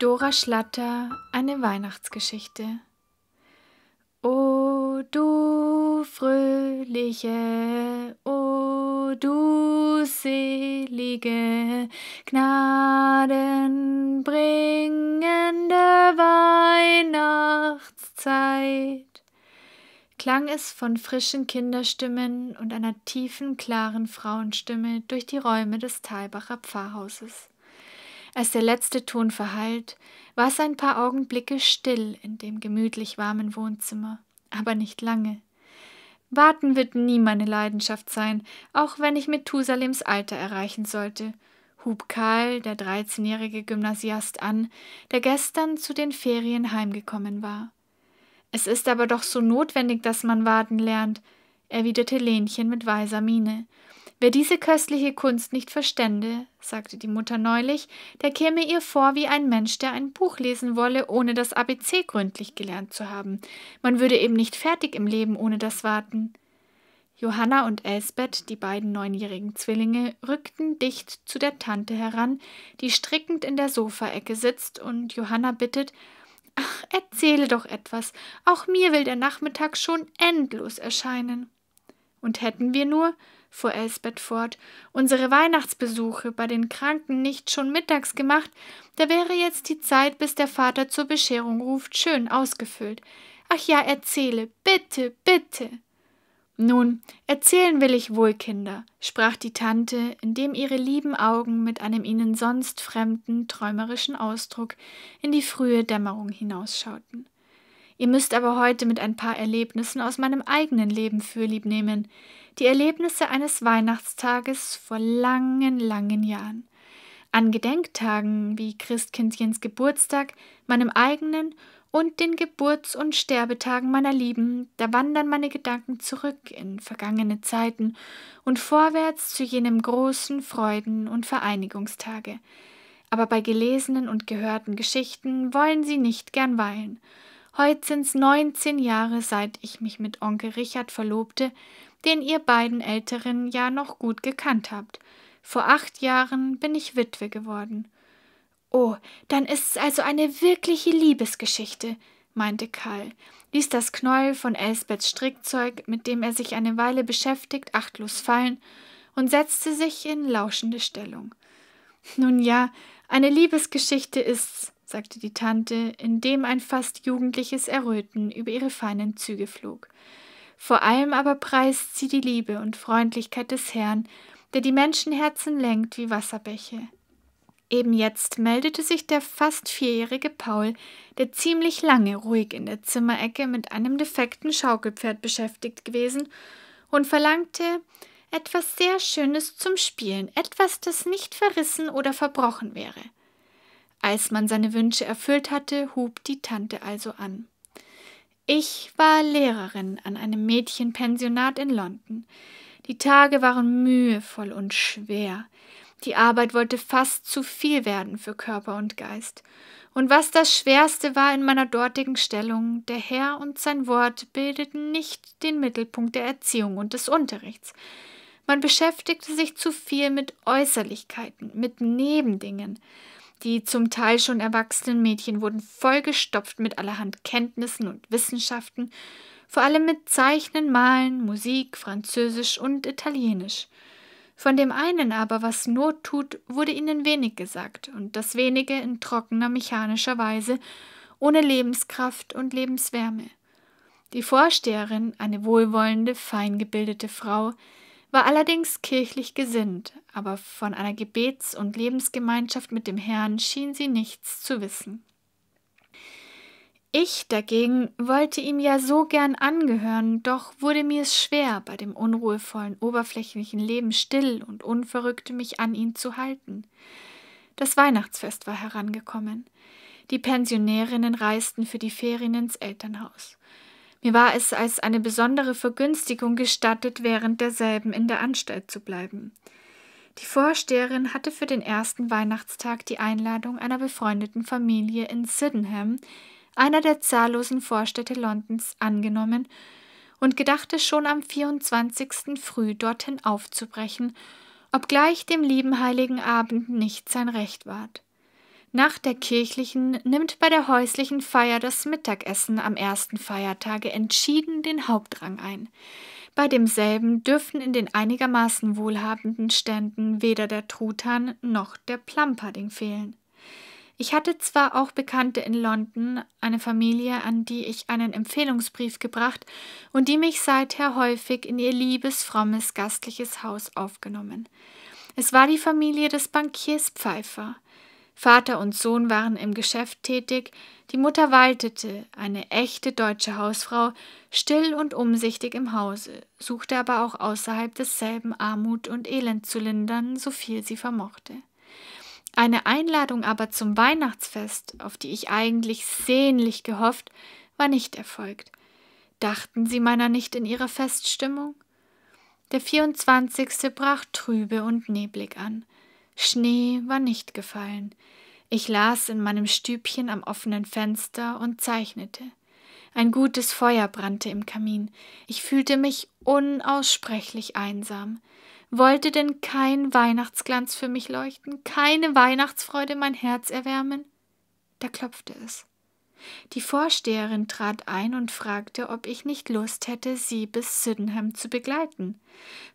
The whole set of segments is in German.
Dora Schlatter, eine Weihnachtsgeschichte. O du fröhliche, o du selige, gnadenbringende Weihnachtszeit, klang es von frischen Kinderstimmen und einer tiefen, klaren Frauenstimme durch die Räume des Talbacher Pfarrhauses. Als der letzte Ton verhallt, war es ein paar Augenblicke still in dem gemütlich warmen Wohnzimmer, aber nicht lange. Warten wird nie meine Leidenschaft sein, auch wenn ich Methusalems Alter erreichen sollte, hub Karl, der dreizehnjährige Gymnasiast, an, der gestern zu den Ferien heimgekommen war. Es ist aber doch so notwendig, dass man warten lernt, erwiderte Lenchen mit weiser Miene Wer diese köstliche Kunst nicht verstände, sagte die Mutter neulich, der käme ihr vor wie ein Mensch, der ein Buch lesen wolle, ohne das ABC gründlich gelernt zu haben. Man würde eben nicht fertig im Leben ohne das Warten. Johanna und Elsbeth, die beiden neunjährigen Zwillinge, rückten dicht zu der Tante heran, die strickend in der Sofaecke sitzt, und Johanna bittet, Ach, erzähle doch etwas. Auch mir will der Nachmittag schon endlos erscheinen. Und hätten wir nur, fuhr Elsbeth fort, unsere Weihnachtsbesuche bei den Kranken nicht schon mittags gemacht, da wäre jetzt die Zeit, bis der Vater zur Bescherung ruft, schön ausgefüllt. Ach ja, erzähle, bitte, bitte. Nun, erzählen will ich wohl, Kinder, sprach die Tante, indem ihre lieben Augen mit einem ihnen sonst fremden, träumerischen Ausdruck in die frühe Dämmerung hinausschauten. Ihr müsst aber heute mit ein paar Erlebnissen aus meinem eigenen Leben fürlieb nehmen die Erlebnisse eines Weihnachtstages vor langen, langen Jahren. An Gedenktagen wie Christkindchens Geburtstag, meinem eigenen und den Geburts- und Sterbetagen meiner Lieben, da wandern meine Gedanken zurück in vergangene Zeiten und vorwärts zu jenem großen Freuden- und Vereinigungstage. Aber bei gelesenen und gehörten Geschichten wollen sie nicht gern weilen. Heut sind's neunzehn Jahre, seit ich mich mit Onkel Richard verlobte, den ihr beiden Älteren ja noch gut gekannt habt. Vor acht Jahren bin ich Witwe geworden. Oh, dann ist's also eine wirkliche Liebesgeschichte, meinte Karl, ließ das Knäuel von Elsbeths Strickzeug, mit dem er sich eine Weile beschäftigt, achtlos fallen und setzte sich in lauschende Stellung. Nun ja, eine Liebesgeschichte ist's, sagte die Tante, indem ein fast jugendliches Erröten über ihre feinen Züge flog. Vor allem aber preist sie die Liebe und Freundlichkeit des Herrn, der die Menschenherzen lenkt wie Wasserbäche. Eben jetzt meldete sich der fast vierjährige Paul, der ziemlich lange ruhig in der Zimmerecke mit einem defekten Schaukelpferd beschäftigt gewesen, und verlangte etwas sehr Schönes zum Spielen, etwas, das nicht verrissen oder verbrochen wäre. Als man seine Wünsche erfüllt hatte, hub die Tante also an. Ich war Lehrerin an einem Mädchenpensionat in London. Die Tage waren mühevoll und schwer. Die Arbeit wollte fast zu viel werden für Körper und Geist. Und was das Schwerste war in meiner dortigen Stellung, der Herr und sein Wort bildeten nicht den Mittelpunkt der Erziehung und des Unterrichts. Man beschäftigte sich zu viel mit Äußerlichkeiten, mit Nebendingen. Die zum Teil schon erwachsenen Mädchen wurden vollgestopft mit allerhand Kenntnissen und Wissenschaften, vor allem mit Zeichnen, Malen, Musik, Französisch und Italienisch. Von dem einen aber, was Not tut, wurde ihnen wenig gesagt, und das wenige in trockener mechanischer Weise, ohne Lebenskraft und Lebenswärme. Die Vorsteherin, eine wohlwollende, feingebildete Frau, war allerdings kirchlich gesinnt, aber von einer Gebets- und Lebensgemeinschaft mit dem Herrn schien sie nichts zu wissen. Ich dagegen wollte ihm ja so gern angehören, doch wurde mir es schwer, bei dem unruhevollen, oberflächlichen Leben still und unverrückt mich an ihn zu halten. Das Weihnachtsfest war herangekommen. Die Pensionärinnen reisten für die Ferien ins Elternhaus. Mir war es als eine besondere Vergünstigung gestattet, während derselben in der Anstalt zu bleiben. Die Vorsteherin hatte für den ersten Weihnachtstag die Einladung einer befreundeten Familie in Sydenham, einer der zahllosen Vorstädte Londons, angenommen und gedachte schon am 24. früh dorthin aufzubrechen, obgleich dem lieben heiligen Abend nicht sein Recht ward. Nach der kirchlichen nimmt bei der häuslichen Feier das Mittagessen am ersten Feiertage entschieden den Hauptrang ein. Bei demselben dürften in den einigermaßen wohlhabenden Ständen weder der Truthahn noch der Plumpudding fehlen. Ich hatte zwar auch Bekannte in London, eine Familie, an die ich einen Empfehlungsbrief gebracht und die mich seither häufig in ihr liebes, frommes, gastliches Haus aufgenommen. Es war die Familie des Bankiers Pfeiffer. Vater und Sohn waren im Geschäft tätig, die Mutter waltete, eine echte deutsche Hausfrau, still und umsichtig im Hause, suchte aber auch außerhalb desselben Armut und Elend zu lindern, so viel sie vermochte. Eine Einladung aber zum Weihnachtsfest, auf die ich eigentlich sehnlich gehofft, war nicht erfolgt. Dachten sie meiner nicht in ihrer Feststimmung? Der 24. brach trübe und neblig an. Schnee war nicht gefallen. Ich las in meinem Stübchen am offenen Fenster und zeichnete. Ein gutes Feuer brannte im Kamin. Ich fühlte mich unaussprechlich einsam. Wollte denn kein Weihnachtsglanz für mich leuchten, keine Weihnachtsfreude mein Herz erwärmen? Da klopfte es. Die Vorsteherin trat ein und fragte, ob ich nicht Lust hätte, sie bis Sydenham zu begleiten.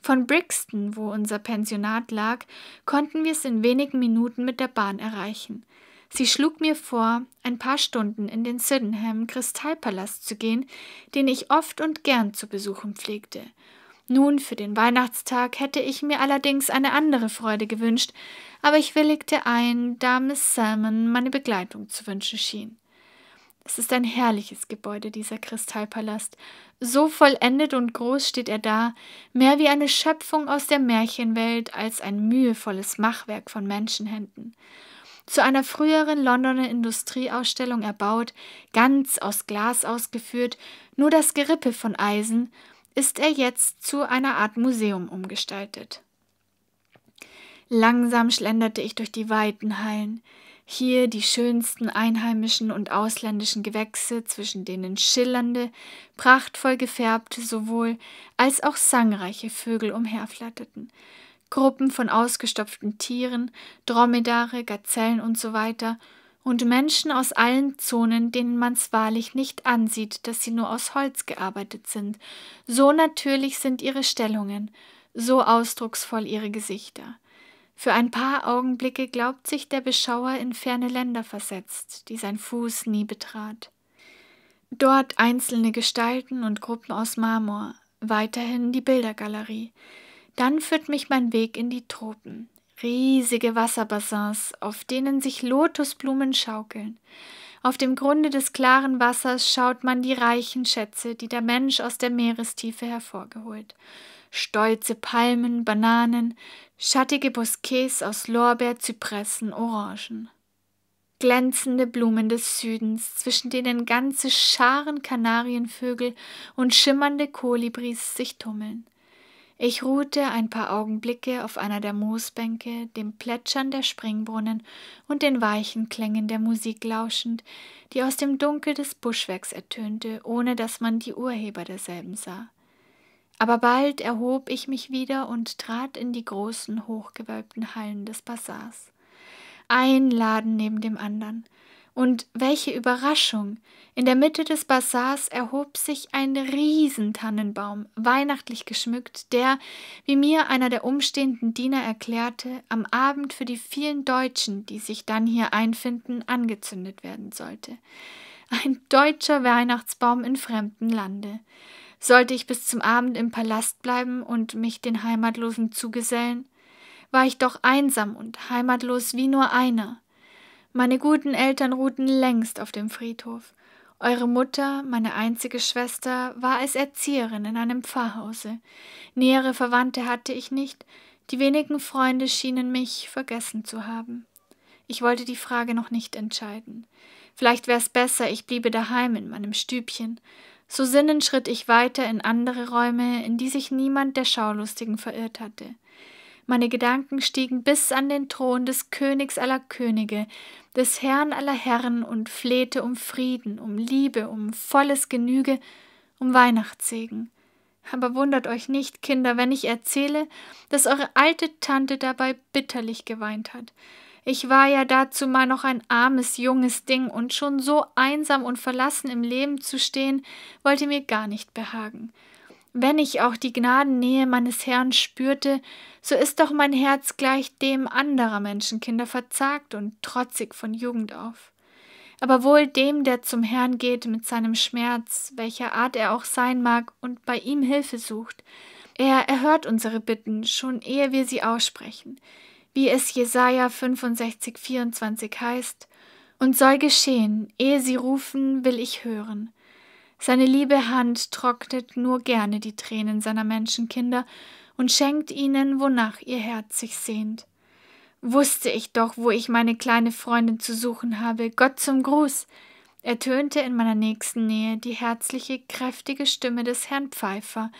Von Brixton, wo unser Pensionat lag, konnten wir es in wenigen Minuten mit der Bahn erreichen. Sie schlug mir vor, ein paar Stunden in den Sydenham Kristallpalast zu gehen, den ich oft und gern zu besuchen pflegte. Nun für den Weihnachtstag hätte ich mir allerdings eine andere Freude gewünscht, aber ich willigte ein, da Miss Salmon meine Begleitung zu wünschen schien. Es ist ein herrliches Gebäude, dieser Kristallpalast. So vollendet und groß steht er da, mehr wie eine Schöpfung aus der Märchenwelt als ein mühevolles Machwerk von Menschenhänden. Zu einer früheren Londoner Industrieausstellung erbaut, ganz aus Glas ausgeführt, nur das Gerippe von Eisen, ist er jetzt zu einer Art Museum umgestaltet. Langsam schlenderte ich durch die weiten Hallen. Hier die schönsten einheimischen und ausländischen Gewächse, zwischen denen schillernde, prachtvoll gefärbte sowohl als auch sangreiche Vögel umherflatterten. Gruppen von ausgestopften Tieren, Dromedare, Gazellen usw. Und, so weiter, und Menschen aus allen Zonen, denen man's wahrlich nicht ansieht, dass sie nur aus Holz gearbeitet sind. So natürlich sind ihre Stellungen, so ausdrucksvoll ihre Gesichter. Für ein paar Augenblicke glaubt sich der Beschauer in ferne Länder versetzt, die sein Fuß nie betrat. Dort einzelne Gestalten und Gruppen aus Marmor, weiterhin die Bildergalerie. Dann führt mich mein Weg in die Tropen, riesige Wasserbassins, auf denen sich Lotusblumen schaukeln. Auf dem Grunde des klaren Wassers schaut man die reichen Schätze, die der Mensch aus der Meerestiefe hervorgeholt stolze Palmen, Bananen, schattige Boskets aus Lorbeer, Zypressen, Orangen. Glänzende Blumen des Südens, zwischen denen ganze Scharen Kanarienvögel und schimmernde Kolibris sich tummeln. Ich ruhte ein paar Augenblicke auf einer der Moosbänke, dem Plätschern der Springbrunnen und den weichen Klängen der Musik lauschend, die aus dem Dunkel des Buschwerks ertönte, ohne dass man die Urheber derselben sah. Aber bald erhob ich mich wieder und trat in die großen, hochgewölbten Hallen des Bazars. Ein Laden neben dem anderen. Und welche Überraschung! In der Mitte des Bazars erhob sich ein Riesentannenbaum, weihnachtlich geschmückt, der, wie mir einer der umstehenden Diener erklärte, am Abend für die vielen Deutschen, die sich dann hier einfinden, angezündet werden sollte. Ein deutscher Weihnachtsbaum in fremden Lande. Sollte ich bis zum Abend im Palast bleiben und mich den Heimatlosen zugesellen? War ich doch einsam und heimatlos wie nur einer. Meine guten Eltern ruhten längst auf dem Friedhof. Eure Mutter, meine einzige Schwester, war als Erzieherin in einem Pfarrhause. Nähere Verwandte hatte ich nicht, die wenigen Freunde schienen mich vergessen zu haben. Ich wollte die Frage noch nicht entscheiden. Vielleicht wäre es besser, ich bliebe daheim in meinem Stübchen. So sinnend schritt ich weiter in andere Räume, in die sich niemand der Schaulustigen verirrt hatte. Meine Gedanken stiegen bis an den Thron des Königs aller Könige, des Herrn aller Herren und flehte um Frieden, um Liebe, um volles Genüge, um Weihnachtssegen. Aber wundert euch nicht, Kinder, wenn ich erzähle, dass eure alte Tante dabei bitterlich geweint hat. Ich war ja dazu mal noch ein armes, junges Ding, und schon so einsam und verlassen im Leben zu stehen, wollte mir gar nicht behagen. Wenn ich auch die Gnadennähe meines Herrn spürte, so ist doch mein Herz gleich dem anderer Menschenkinder verzagt und trotzig von Jugend auf. Aber wohl dem, der zum Herrn geht mit seinem Schmerz, welcher Art er auch sein mag, und bei ihm Hilfe sucht. Er erhört unsere Bitten, schon ehe wir sie aussprechen wie es Jesaja 65, 24 heißt, und soll geschehen, ehe sie rufen, will ich hören. Seine liebe Hand trocknet nur gerne die Tränen seiner Menschenkinder und schenkt ihnen, wonach ihr Herz sich sehnt. Wusste ich doch, wo ich meine kleine Freundin zu suchen habe, Gott zum Gruß, ertönte in meiner nächsten Nähe die herzliche, kräftige Stimme des Herrn Pfeiffer,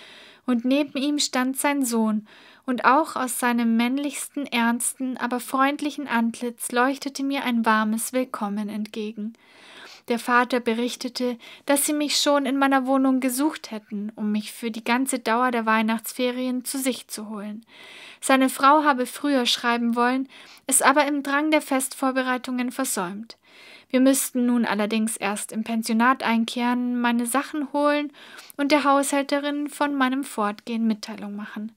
und neben ihm stand sein Sohn, und auch aus seinem männlichsten, ernsten, aber freundlichen Antlitz leuchtete mir ein warmes Willkommen entgegen. Der Vater berichtete, dass sie mich schon in meiner Wohnung gesucht hätten, um mich für die ganze Dauer der Weihnachtsferien zu sich zu holen. Seine Frau habe früher schreiben wollen, es aber im Drang der Festvorbereitungen versäumt. Wir müssten nun allerdings erst im Pensionat einkehren, meine Sachen holen und der Haushälterin von meinem Fortgehen Mitteilung machen.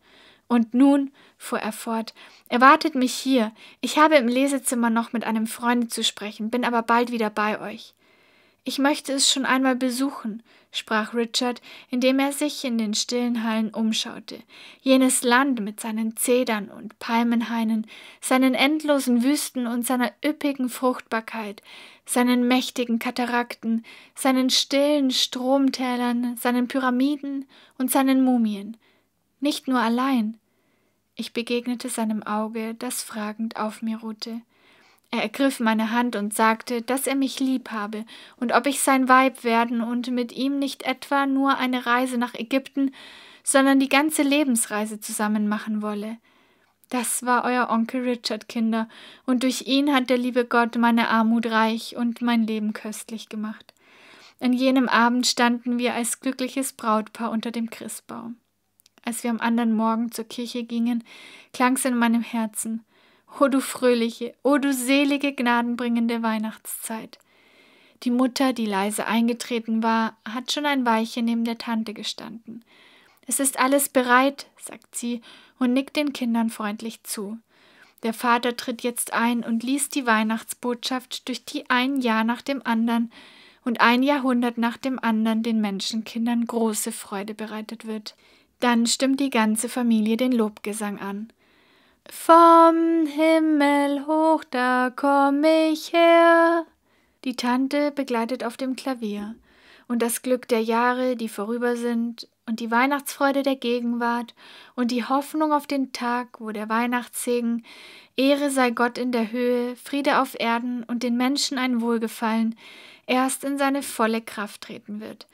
Und nun, fuhr er fort, erwartet mich hier. Ich habe im Lesezimmer noch mit einem Freunde zu sprechen, bin aber bald wieder bei euch. Ich möchte es schon einmal besuchen, sprach Richard, indem er sich in den stillen Hallen umschaute. Jenes Land mit seinen Zedern und Palmenhainen, seinen endlosen Wüsten und seiner üppigen Fruchtbarkeit, seinen mächtigen Katarakten, seinen stillen Stromtälern, seinen Pyramiden und seinen Mumien – nicht nur allein. Ich begegnete seinem Auge, das fragend auf mir ruhte. Er ergriff meine Hand und sagte, dass er mich lieb habe und ob ich sein Weib werden und mit ihm nicht etwa nur eine Reise nach Ägypten, sondern die ganze Lebensreise zusammen machen wolle. Das war euer Onkel Richard, Kinder, und durch ihn hat der liebe Gott meine Armut reich und mein Leben köstlich gemacht. An jenem Abend standen wir als glückliches Brautpaar unter dem Christbaum. Als wir am anderen Morgen zur Kirche gingen, klang es in meinem Herzen. O du fröhliche, o du selige, gnadenbringende Weihnachtszeit. Die Mutter, die leise eingetreten war, hat schon ein Weilchen neben der Tante gestanden. Es ist alles bereit, sagt sie und nickt den Kindern freundlich zu. Der Vater tritt jetzt ein und liest die Weihnachtsbotschaft, durch die ein Jahr nach dem anderen und ein Jahrhundert nach dem anderen den Menschenkindern große Freude bereitet wird. Dann stimmt die ganze Familie den Lobgesang an. Vom Himmel hoch, da komm ich her. Die Tante begleitet auf dem Klavier. Und das Glück der Jahre, die vorüber sind, und die Weihnachtsfreude der Gegenwart und die Hoffnung auf den Tag, wo der Weihnachtssegen, Ehre sei Gott in der Höhe, Friede auf Erden und den Menschen ein Wohlgefallen, erst in seine volle Kraft treten wird.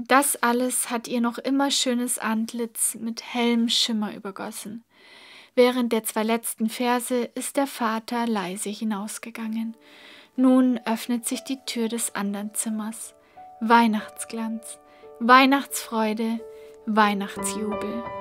Das alles hat ihr noch immer schönes Antlitz mit hellem Schimmer übergossen. Während der zwei letzten Verse ist der Vater leise hinausgegangen. Nun öffnet sich die Tür des anderen Zimmers. Weihnachtsglanz, Weihnachtsfreude, Weihnachtsjubel.